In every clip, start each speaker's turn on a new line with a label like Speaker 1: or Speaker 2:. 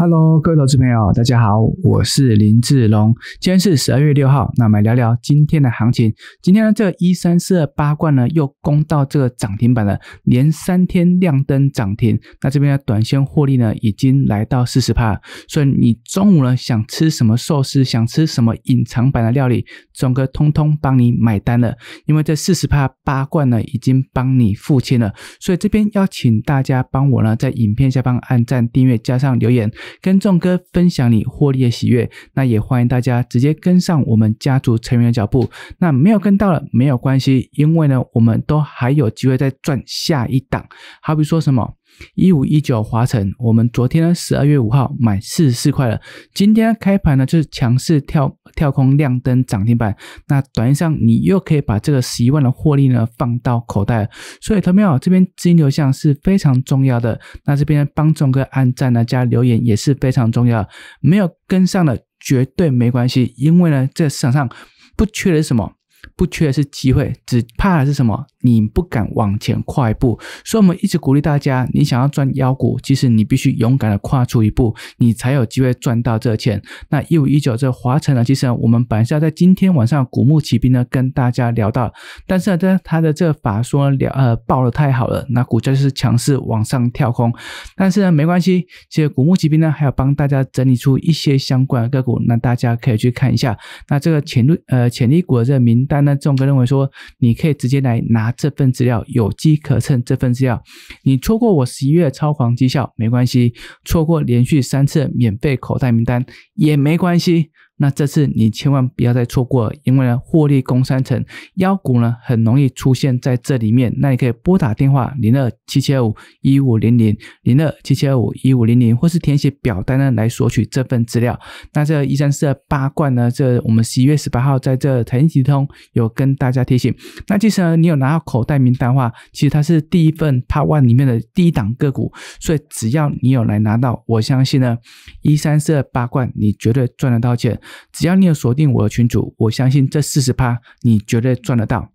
Speaker 1: Hello，各位投资朋友，大家好，我是林志龙。今天是十二月六号，那我们聊聊今天的行情。今天呢，这一三四二八冠呢，又攻到这个涨停板了，连三天亮灯涨停。那这边的短线获利呢，已经来到四十帕。所以你中午呢，想吃什么寿司，想吃什么隐藏版的料理，总哥通通帮你买单了。因为这四十帕八冠呢，已经帮你付清了。所以这边邀请大家帮我呢，在影片下方按赞、订阅，加上留言。跟众哥分享你获利的喜悦，那也欢迎大家直接跟上我们家族成员的脚步。那没有跟到了没有关系，因为呢，我们都还有机会再赚下一档。好比说什么？一五一九华晨，我们昨天呢十二月五号买四十四块了，今天开盘呢就是强势跳跳空亮灯涨停板，那短线上你又可以把这个十一万的获利呢放到口袋。所以，朋友这边资金流向是非常重要的，那这边帮众哥按赞呢加留言也是非常重要。没有跟上的绝对没关系，因为呢这市场上不缺的是什么？不缺的是机会，只怕的是什么？你不敢往前跨一步，所以我们一直鼓励大家，你想要赚妖股，其实你必须勇敢的跨出一步，你才有机会赚到这钱。那一五一九这华晨呢，其实我们本来是要在今天晚上《古墓奇兵》呢跟大家聊到，但是呢，这他的这个法说聊呃爆的太好了，那股价就是强势往上跳空。但是呢，没关系，其实《古墓奇兵》呢还有帮大家整理出一些相关的个股，那大家可以去看一下。那这个潜力呃潜力股的这个名单呢，众哥认为说，你可以直接来拿。这份资料有机可乘，这份资料，你错过我十一月超狂绩效没关系，错过连续三次免费口袋名单也没关系。那这次你千万不要再错过，因为呢，获利共三成妖股呢很容易出现在这里面。那你可以拨打电话零二七七二五一五零零零二七七二五一五零零，或是填写表单呢来索取这份资料。那这一三四二八冠呢，这我们十一月十八号在这财讯集通有跟大家提醒。那其实呢，你有拿到口袋名单的话，其实它是第一份 p a r t o n e 里面的第一档个股，所以只要你有来拿到，我相信呢，一三四二八冠你绝对赚得到钱。只要你有锁定我的群主，我相信这四十趴你绝对赚得到。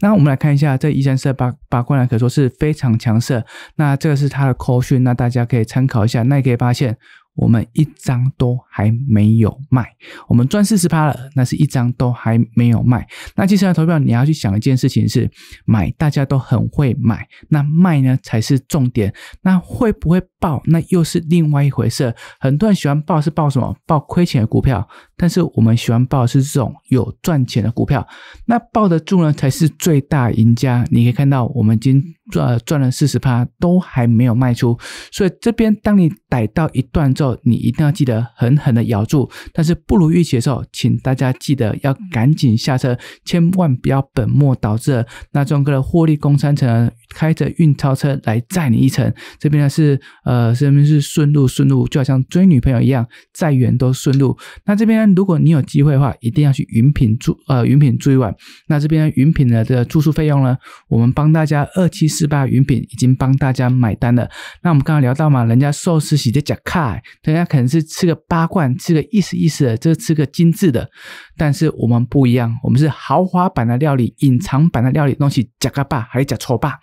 Speaker 1: 那我们来看一下这一三四八八冠，可以说是非常强势。那这个是它的 call 讯，那大家可以参考一下。那也可以发现。我们一张都还没有卖，我们赚四十趴了，那是一张都还没有卖。那接下来投票，你要去想一件事情是买，大家都很会买，那卖呢才是重点。那会不会爆？那又是另外一回事。很多人喜欢爆是爆什么？爆亏钱的股票，但是我们喜欢爆是这种有赚钱的股票。那爆得住呢才是最大赢家。你可以看到，我们已经赚赚了四十趴，都还没有卖出。所以这边当你逮到一段之后。你一定要记得狠狠的咬住，但是不如预期的时候，请大家记得要赶紧下车，千万不要本末倒置。那庄哥的获利共三成，开着运钞车来载你一程。这边呢是呃，这边是顺路，顺路就好像追女朋友一样，再远都顺路。那这边如果你有机会的话，一定要去云品住，呃，云品住一晚。那这边云品的这个住宿费用呢，我们帮大家二七四八云品已经帮大家买单了。那我们刚刚聊到嘛，人家寿司喜的假卡，人家可能是吃个八罐，吃个意思意思的，这吃个精致的。但是我们不一样，我们是豪华版的料理，隐藏版的料理东西夹个吧，还是夹挫吧。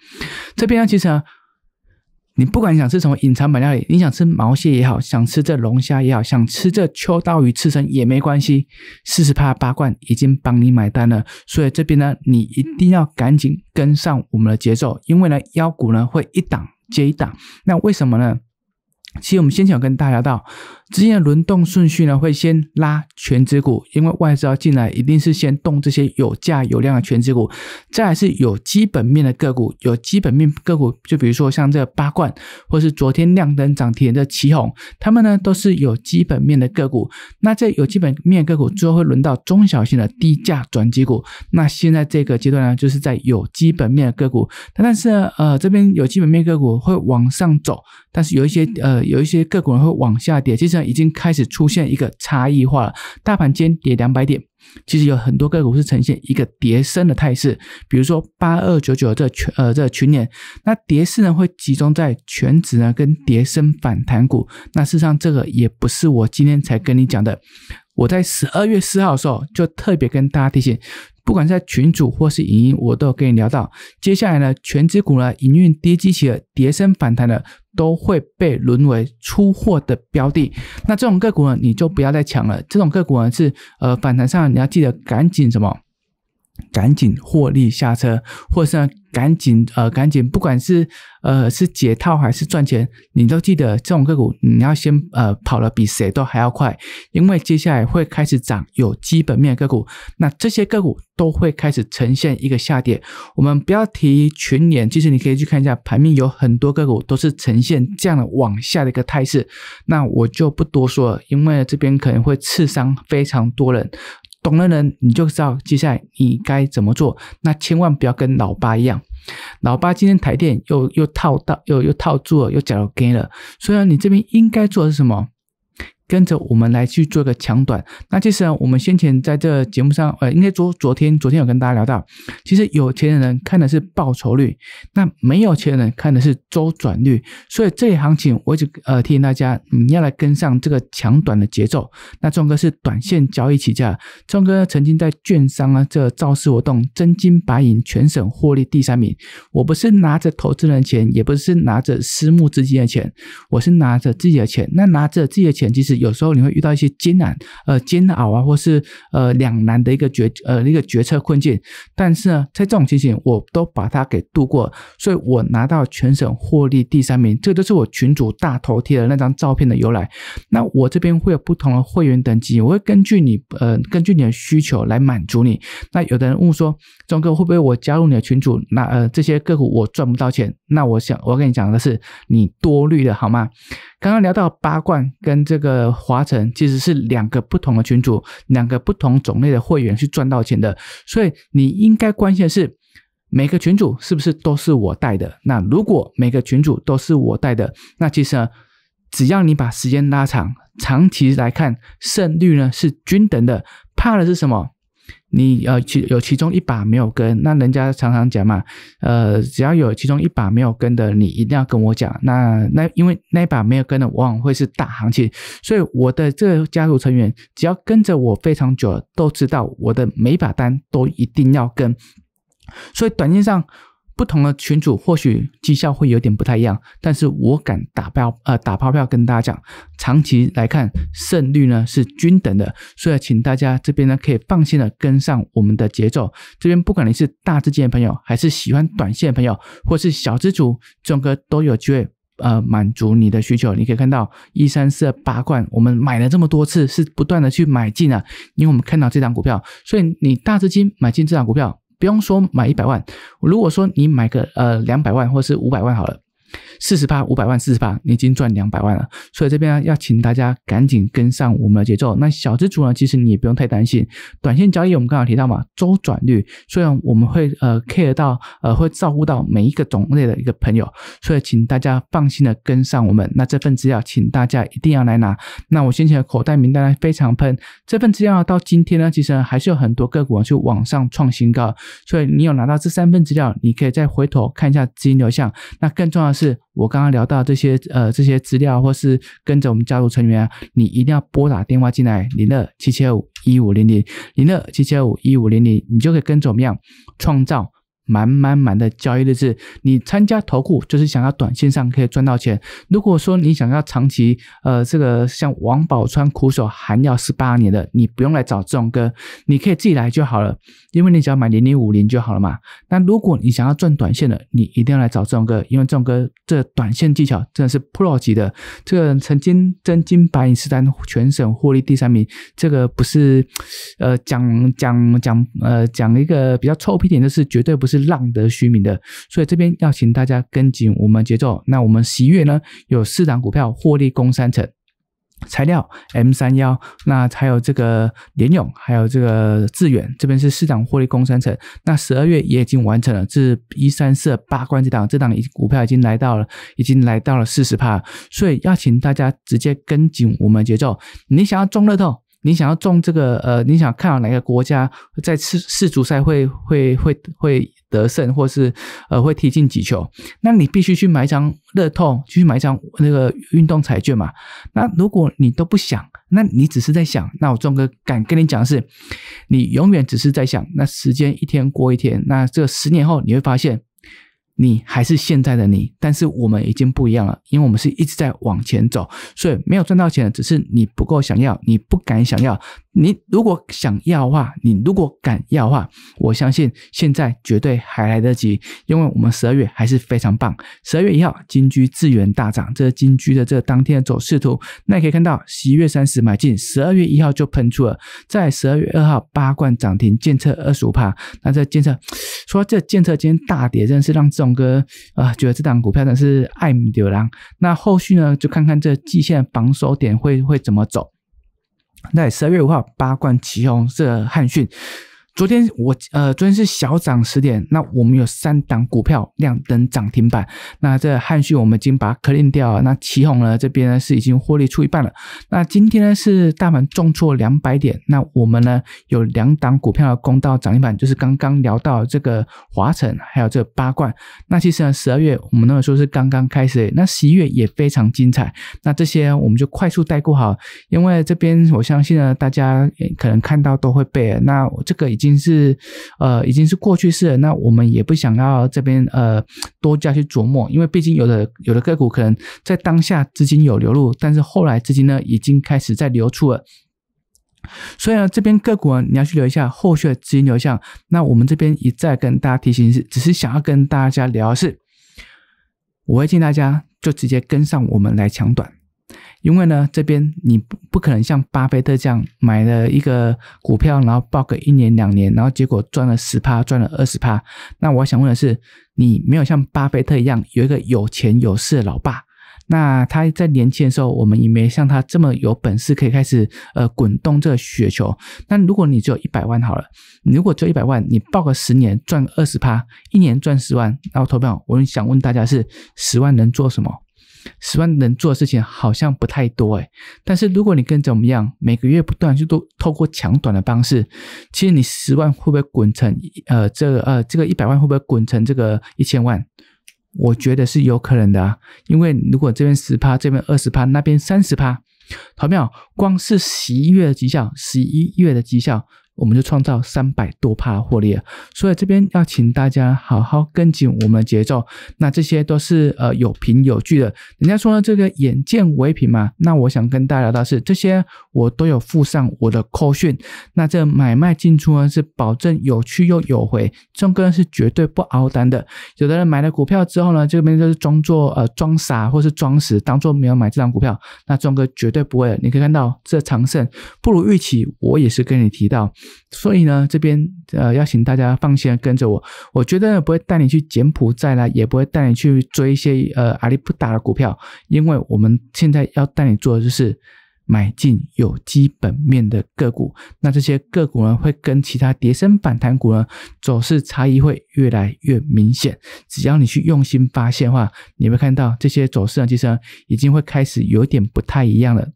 Speaker 1: 这边呢，其实你不管想吃什么隐藏版料理，你想吃毛蟹也好，想吃这龙虾也好，想吃这秋刀鱼刺身也没关系。四十趴八罐已经帮你买单了，所以这边呢，你一定要赶紧跟上我们的节奏，因为呢，腰鼓呢会一档接一档。那为什么呢？其实，我们先想跟大家道。之间的轮动顺序呢，会先拉全值股，因为外资要进来，一定是先动这些有价有量的全值股，再是有基本面的个股，有基本面个股，就比如说像这八冠，或是昨天亮灯涨停的旗红，他们呢都是有基本面的个股。那这有基本面个股之后会轮到中小型的低价转机股。那现在这个阶段呢，就是在有基本面个股，但是呃，这边有基本面个股会往上走，但是有一些呃，有一些个股呢会往下跌，其实。已经开始出现一个差异化了，大盘间跌两百点，其实有很多个股是呈现一个叠升的态势，比如说八二九九这群呃这群年，那跌势呢会集中在全指呢跟跌升反弹股，那事实上这个也不是我今天才跟你讲的，我在十二月四号的时候就特别跟大家提醒，不管是在群主或是影音，我都跟你聊到，接下来呢全指股呢营运跌基企的叠升反弹的。都会被沦为出货的标的，那这种个股呢，你就不要再抢了。这种个股呢，是呃反弹上你要记得赶紧什么。赶紧获利下车，或者是赶紧呃赶紧，不管是呃是解套还是赚钱，你都记得这种个股你要先呃跑了比谁都还要快，因为接下来会开始涨有基本面个股，那这些个股都会开始呈现一个下跌。我们不要提全年，其实你可以去看一下盘面，有很多个股都是呈现这样的往下的一个态势。那我就不多说了，因为这边可能会刺伤非常多人。懂的人，你就知道接下来你该怎么做。那千万不要跟老八一样，老八今天台电又又套到，又又套住，了，又加入跟了。所以你这边应该做的是什么？跟着我们来去做一个强短。那其实呢，我们先前在这节目上，呃，应该昨昨天昨天有跟大家聊到，其实有钱人看的是报酬率，那没有钱人看的是周转率。所以这一行情，我就呃提醒大家，你要来跟上这个强短的节奏。那壮哥是短线交易起家，壮哥曾经在券商啊这造势活动，真金白银全省获利第三名。我不是拿着投资人的钱，也不是拿着私募资金的钱，我是拿着自己的钱。那拿着自己的钱，其实。有时候你会遇到一些艰难、呃煎熬啊，或是呃两难的一个决呃一个决策困境。但是呢，在这种情形，我都把它给度过，所以我拿到全省获利第三名，这都是我群主大头贴的那张照片的由来。那我这边会有不同的会员等级，我会根据你呃根据你的需求来满足你。那有的人问说，庄哥会不会我加入你的群主，那呃这些个股我赚不到钱？那我想我跟你讲的是，你多虑了，好吗？刚刚聊到八冠跟这个华晨其实是两个不同的群组，两个不同种类的会员去赚到钱的，所以你应该关心的是每个群主是不是都是我带的。那如果每个群主都是我带的，那其实只要你把时间拉长，长期来看胜率呢是均等的。怕的是什么？你呃，其有其中一把没有跟，那人家常常讲嘛，呃，只要有其中一把没有跟的，你一定要跟我讲。那那因为那一把没有跟的，往往会是大行情，所以我的这个家族成员，只要跟着我非常久，都知道我的每一把单都一定要跟，所以短线上。不同的群组或许绩效会有点不太一样，但是我敢打票，呃，打抛票跟大家讲，长期来看胜率呢是均等的，所以请大家这边呢可以放心的跟上我们的节奏。这边不管你是大资金的朋友，还是喜欢短线的朋友，或是小资主，种哥都有机会，呃，满足你的需求。你可以看到一三四八冠，我们买了这么多次是不断的去买进啊，因为我们看到这张股票，所以你大资金买进这张股票。不用说，买一百万。如果说你买个呃两百万，或是五百万好了。四十八五百万，四十八，你已经赚两百万了。所以这边呢，要请大家赶紧跟上我们的节奏。那小资主呢，其实你也不用太担心短线交易。我们刚刚提到嘛，周转率，虽然我们会呃 care 到呃会照顾到每一个种类的一个朋友，所以请大家放心的跟上我们。那这份资料，请大家一定要来拿。那我先前的口袋名单呢，非常喷这份资料到今天呢，其实还是有很多个股去往上创新高。所以你有拿到这三份资料，你可以再回头看一下资金流向。那更重要的是。是我刚刚聊到这些呃这些资料，或是跟着我们家族成员，你一定要拨打电话进来零二七七五一五零零零二七七五一五零零，你就可以跟着我们，样创造。满满满的交易日志，你参加投顾就是想要短线上可以赚到钱。如果说你想要长期，呃，这个像王宝川苦守寒窑十八年的，你不用来找这种哥，你可以自己来就好了，因为你只要买零零五零就好了嘛。那如果你想要赚短线的，你一定要来找这种哥，因为这种哥这短线技巧真的是 pro 级的，这个曾经真金白银实单全省获利第三名，这个不是，呃，讲讲讲，呃，讲一个比较臭屁点，就是绝对不是。是浪得虚名的，所以这边要请大家跟紧我们节奏。那我们十一月呢，有四档股票获利攻三成，材料 M 三幺，那还有这个联永，还有这个致远，这边是四档获利共三成。那十二月也已经完成了，至一三四八关这档，这档已股票已经来到了，已经来到了四十帕，所以要请大家直接跟紧我们节奏，你想要中乐透，你想要中这个呃，你想看到哪个国家在世世足赛会会会会得胜，或是呃会踢进几球？那你必须去买一张热透，去买一张那个运动彩券嘛。那如果你都不想，那你只是在想，那我中哥敢跟你讲的是，你永远只是在想。那时间一天过一天，那这十年后你会发现。你还是现在的你，但是我们已经不一样了，因为我们是一直在往前走，所以没有赚到钱的，只是你不够想要，你不敢想要。你如果想要的话，你如果敢要的话，我相信现在绝对还来得及，因为我们十二月还是非常棒。十二月一号，金居资源大涨，这是金居的这当天的走势图。那你可以看到，十一月三十买进，十二月一号就喷出了，在十二月二号八冠涨停，建测二十五帕。那这建测说这建测今天大跌，真的是让志荣哥啊觉得这档股票真是爱流浪。那后续呢，就看看这季线防守点会会怎么走。在十二月五号，八冠旗红个汉逊。昨天我呃，昨天是小涨十点，那我们有三档股票亮灯涨停板。那这汉旭我们已经把它 clean 掉了，那旗宏呢这边呢是已经获利出一半了。那今天呢是大盘重挫两百点，那我们呢有两档股票攻到涨停板，就是刚刚聊到这个华晨还有这八冠。那其实呢十二月我们个时说是刚刚开始，那十一月也非常精彩。那这些我们就快速带过好，因为这边我相信呢大家可能看到都会背。那这个已已经是，呃，已经是过去式了。那我们也不想要这边呃多加去琢磨，因为毕竟有的有的个股可能在当下资金有流入，但是后来资金呢已经开始在流出了。所以呢，这边个股你要去留意一下后续的资金流向。那我们这边一再跟大家提醒是，只是想要跟大家聊的是，我会建议大家就直接跟上我们来抢短。因为呢，这边你不可能像巴菲特这样买了一个股票，然后报个一年两年，然后结果赚了十趴，赚了二十趴。那我想问的是，你没有像巴菲特一样有一个有钱有势的老爸，那他在年轻的时候，我们也没像他这么有本事，可以开始呃滚动这个雪球。那如果你只有一百万好了，如果只有一百万，你报个十年赚二十趴，一年赚十万，然后投票，我们想问大家是十万能做什么？十万能做的事情好像不太多哎，但是如果你跟怎么样，每个月不断去都透过长短的方式，其实你十万会不会滚成呃这呃这个一百万会不会滚成这个一千万？我觉得是有可能的啊，因为如果这边十趴，这边二十趴，那边三十趴，好有？光是十一月的绩效，十一月的绩效。我们就创造三百多帕获利，所以这边要请大家好好跟紧我们的节奏。那这些都是呃有凭有据的，人家说呢这个眼见为凭嘛。那我想跟大家聊的是，这些我都有附上我的口讯。那这买卖进出呢，是保证有去又有回，庄哥是绝对不熬单的。有的人买了股票之后呢，这边就是装作呃装傻或是装死，当做没有买这张股票。那庄哥绝对不会。你可以看到这长胜不如预期，我也是跟你提到。所以呢，这边呃，邀请大家放心的跟着我，我绝对不会带你去柬埔寨啦，也不会带你去追一些呃阿里不达的股票，因为我们现在要带你做的就是买进有基本面的个股。那这些个股呢，会跟其他叠升反弹股呢走势差异会越来越明显。只要你去用心发现的话，你会看到这些走势呢，其实已经会开始有点不太一样了。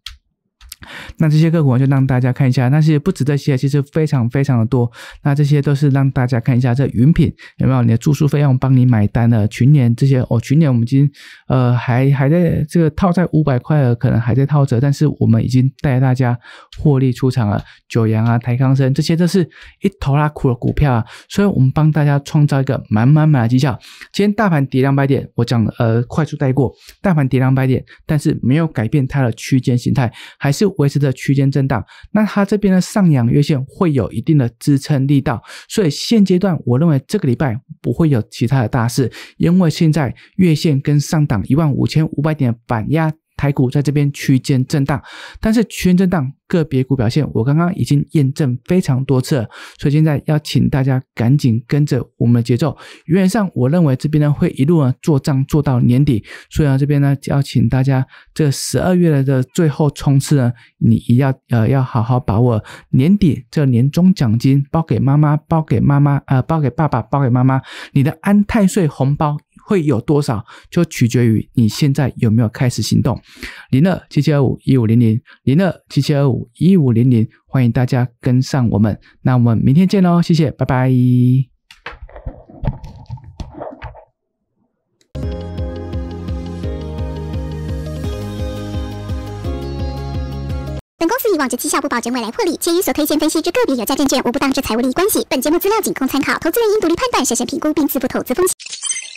Speaker 1: 那这些个股就让大家看一下，那些不止这些，其实非常非常的多。那这些都是让大家看一下，这云品有没有你的住宿费用帮你买单的群联这些哦，群联我们已经呃还还在这个套在五百块了，可能还在套着，但是我们已经带大家获利出场了。九阳啊，台康生这些都是一头拉苦的股票，啊，所以我们帮大家创造一个满满满的绩效。今天大盘跌两百点，我讲呃快速带过，大盘跌两百点，但是没有改变它的区间形态，还是。维持着区间震荡，那它这边的上扬月线会有一定的支撑力道，所以现阶段我认为这个礼拜不会有其他的大事，因为现在月线跟上档一万五千五百点的板压。台股在这边区间震荡，但是区间震荡个别股表现，我刚刚已经验证非常多次了，所以现在要请大家赶紧跟着我们的节奏。原则上，我认为这边呢会一路呢做账做到年底，所以呢这边呢要请大家这十二月的最后冲刺呢，你一定要要好好把握年底这年终奖金，包给妈妈，包给妈妈，呃，包给爸爸，包给妈妈，你的安泰税红包。会有多少，就取决于你现在有没有开始行动。零二七七二五一五零零，零二七七二五一五零零，欢迎大家跟上我们。那我们明天见喽，谢谢，拜拜。本公司以往就绩效不保证未来获利，且与所推荐分析之个别有价证券无不当之财务利益关系。本节目资料仅供参考，投资人应独立判断、审慎评估并自负投资风险。